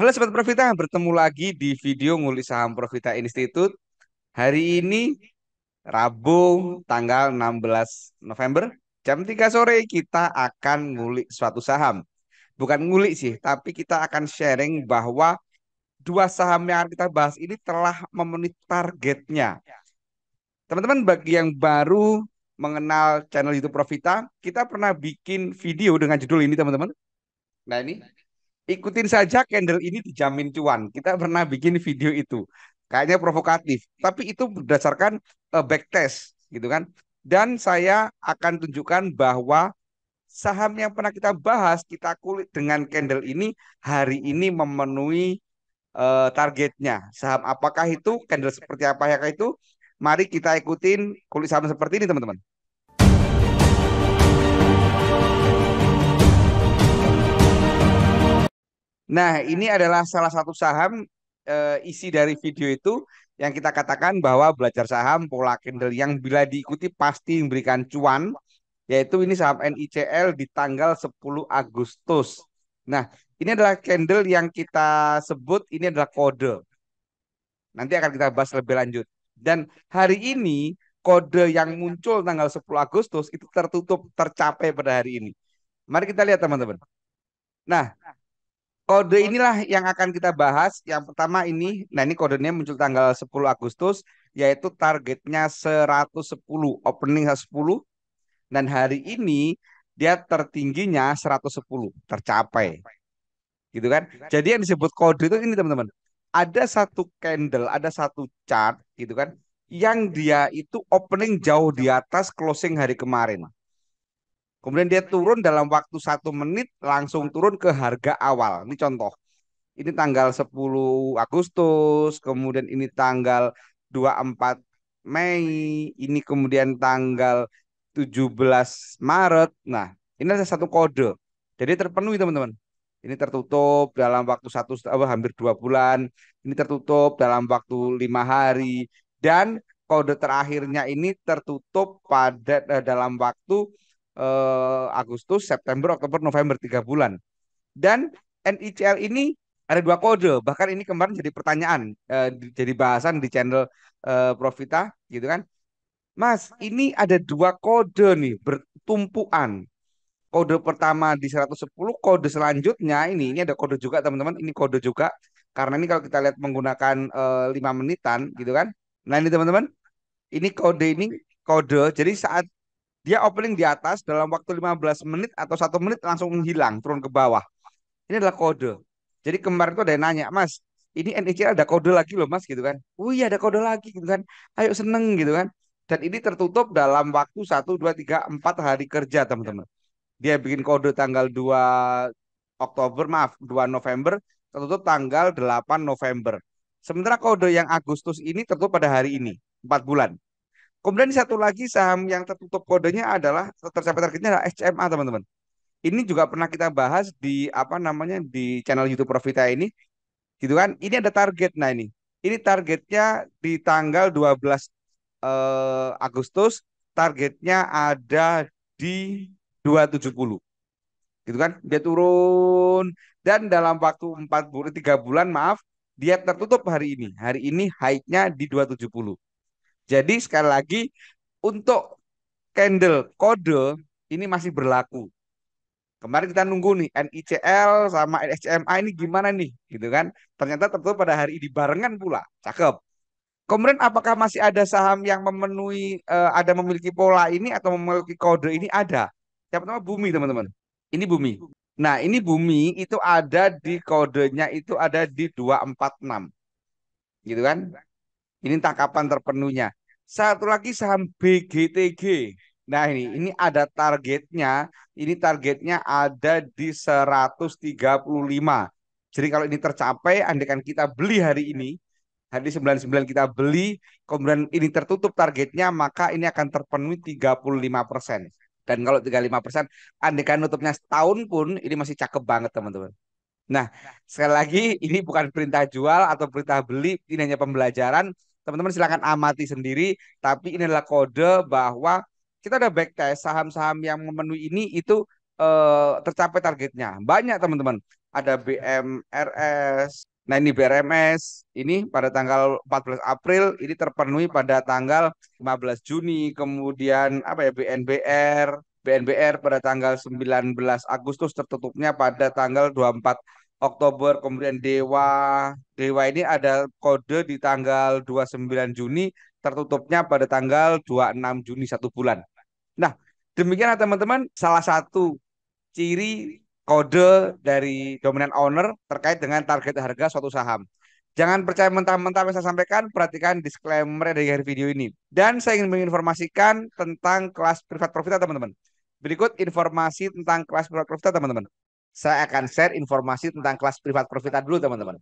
Halo Sobat Profita, bertemu lagi di video nguli Saham Profita Institute. Hari ini Rabu tanggal 16 November jam 3 sore kita akan ngulik suatu saham. Bukan ngulik sih, tapi kita akan sharing bahwa dua saham yang kita bahas ini telah memenuhi targetnya. Teman-teman bagi yang baru mengenal channel YouTube Profita, kita pernah bikin video dengan judul ini teman-teman. Nah ini Ikutin saja candle ini dijamin cuan. Kita pernah bikin video itu. Kayaknya provokatif, tapi itu berdasarkan uh, backtest gitu kan. Dan saya akan tunjukkan bahwa saham yang pernah kita bahas kita kulit dengan candle ini hari ini memenuhi uh, targetnya. Saham apakah itu, candle seperti apa ya itu? Mari kita ikutin kulit saham seperti ini teman-teman. Nah, ini iya. adalah salah satu saham e, isi dari video itu yang kita katakan bahwa belajar saham pola candle yang bila diikuti pasti memberikan cuan, yaitu ini saham NICL di tanggal 10 Agustus. Nah, ini adalah candle yang kita sebut ini adalah kode. Nanti akan kita bahas lebih lanjut. Dan hari ini kode yang muncul tanggal 10 Agustus itu tertutup, tercapai pada hari ini. Mari kita lihat teman-teman. Nah, Kode inilah yang akan kita bahas. Yang pertama ini, nah ini kodenya muncul tanggal 10 Agustus, yaitu targetnya 110, opening 110. Dan hari ini dia tertingginya 110, tercapai. Gitu kan? Jadi yang disebut kode itu ini teman-teman. Ada satu candle, ada satu chart gitu kan, yang dia itu opening jauh di atas closing hari kemarin. Kemudian dia turun dalam waktu satu menit langsung turun ke harga awal. Ini contoh. Ini tanggal 10 Agustus, kemudian ini tanggal 24 Mei, ini kemudian tanggal 17 Maret. Nah, ini ada satu kode. Jadi terpenuhi teman-teman. Ini tertutup dalam waktu satu oh, hampir dua bulan. Ini tertutup dalam waktu lima hari dan kode terakhirnya ini tertutup pada eh, dalam waktu eh, Agustus, September, Oktober, November tiga bulan. Dan NICL ini ada dua kode, bahkan ini kemarin jadi pertanyaan, eh, jadi bahasan di channel eh, Profita gitu kan. Mas, ini ada dua kode nih bertumpuan. Kode pertama di 110, kode selanjutnya ini ini ada kode juga teman-teman, ini kode juga karena ini kalau kita lihat menggunakan eh, lima 5 menitan gitu kan. Nah, ini teman-teman, ini kode ini kode. Jadi saat dia opening di atas dalam waktu 15 menit atau satu menit langsung hilang turun ke bawah. Ini adalah kode. Jadi kemarin itu ada yang nanya, Mas, ini NEC ada kode lagi loh Mas gitu kan. Oh iya ada kode lagi gitu kan. Ayo seneng gitu kan. Dan ini tertutup dalam waktu satu dua tiga empat hari kerja teman-teman. Dia bikin kode tanggal 2 Oktober, maaf 2 November, tertutup tanggal 8 November. Sementara kode yang Agustus ini tertutup pada hari ini, empat bulan. Kemudian satu lagi saham yang tertutup kodenya adalah tercapai targetnya adalah SCMA teman-teman. Ini juga pernah kita bahas di apa namanya di channel YouTube Profita ini. Gitu kan? Ini ada target nah ini. Ini targetnya di tanggal 12 eh, Agustus targetnya ada di 270. Gitu kan? Dia turun dan dalam waktu 4 bulan 3 bulan maaf dia tertutup hari ini. Hari ini high-nya di 270 jadi sekali lagi untuk candle kode ini masih berlaku. Kemarin kita nunggu nih NICL sama NSCMA ini gimana nih gitu kan. Ternyata tentu pada hari ini barengan pula. Cakep. Kemudian apakah masih ada saham yang memenuhi uh, ada memiliki pola ini atau memiliki kode ini ada? siapa nama bumi teman-teman. Ini bumi. Nah ini bumi itu ada di kodenya itu ada di 246. Gitu kan. Ini entah kapan terpenuhnya. Satu lagi saham BGTG. Nah ini ya. ini ada targetnya. Ini targetnya ada di 135. Jadi kalau ini tercapai, andakan kita beli hari ini, hari 99 kita beli, kemudian ini tertutup targetnya, maka ini akan terpenuhi 35 persen. Dan kalau 35 persen, andekan nutupnya setahun pun, ini masih cakep banget teman-teman. Nah, sekali lagi ini bukan perintah jual atau perintah beli, ini hanya pembelajaran. Teman-teman silahkan amati sendiri, tapi ini adalah kode bahwa kita ada backtest saham-saham yang memenuhi ini itu eh, tercapai targetnya. Banyak teman-teman, ada BMRS, nah ini BRMS, ini pada tanggal 14 April, ini terpenuhi pada tanggal 15 Juni, kemudian apa ya BNBR, BNBR pada tanggal 19 Agustus tertutupnya pada tanggal 24 Oktober kemudian Dewa Dewa ini ada kode di tanggal 29 Juni tertutupnya pada tanggal 26 Juni satu bulan. Nah, demikianlah teman-teman salah satu ciri kode dari dominan owner terkait dengan target harga suatu saham. Jangan percaya mentah-mentah yang saya sampaikan, perhatikan disclaimer dari video ini. Dan saya ingin menginformasikan tentang kelas privat profit teman-teman. Berikut informasi tentang kelas privat profita teman-teman. Saya akan share informasi tentang kelas privat profita dulu teman-teman.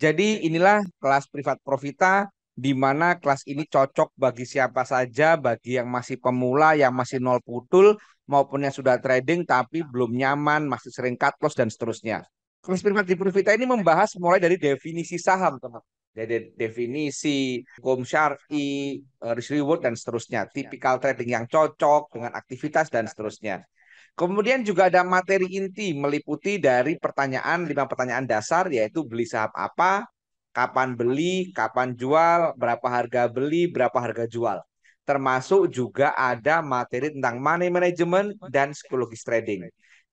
Jadi inilah kelas privat profita di mana kelas ini cocok bagi siapa saja, bagi yang masih pemula, yang masih nol putul, maupun yang sudah trading tapi belum nyaman, masih sering cut loss dan seterusnya. Kelas privat di Profita ini membahas mulai dari definisi saham, teman dari definisi, hukum syari, eh, risk reward, dan seterusnya. Iya. Tipikal trading yang cocok dengan aktivitas dan seterusnya. Kemudian juga ada materi inti meliputi dari pertanyaan, lima pertanyaan dasar yaitu beli saham apa, kapan beli, kapan jual, berapa harga beli, berapa harga jual. Termasuk juga ada materi tentang money management dan psikologis trading.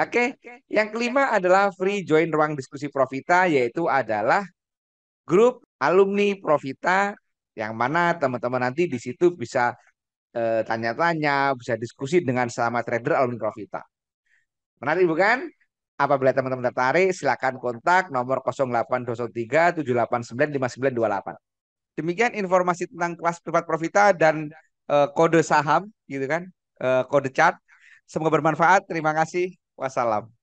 Oke, okay. yang kelima adalah free join ruang diskusi Profita, yaitu adalah grup alumni Profita yang mana teman-teman nanti di situ bisa eh, tanya-tanya, eh, bisa diskusi dengan sama trader alumni Profita. Menarik bukan? Apabila teman-teman tertarik, silakan kontak nomor 0823 789 5928. Demikian informasi tentang kelas privat Profita dan eh, kode saham, gitu kan, eh, kode chat. Semoga bermanfaat. Terima kasih. Wassalam.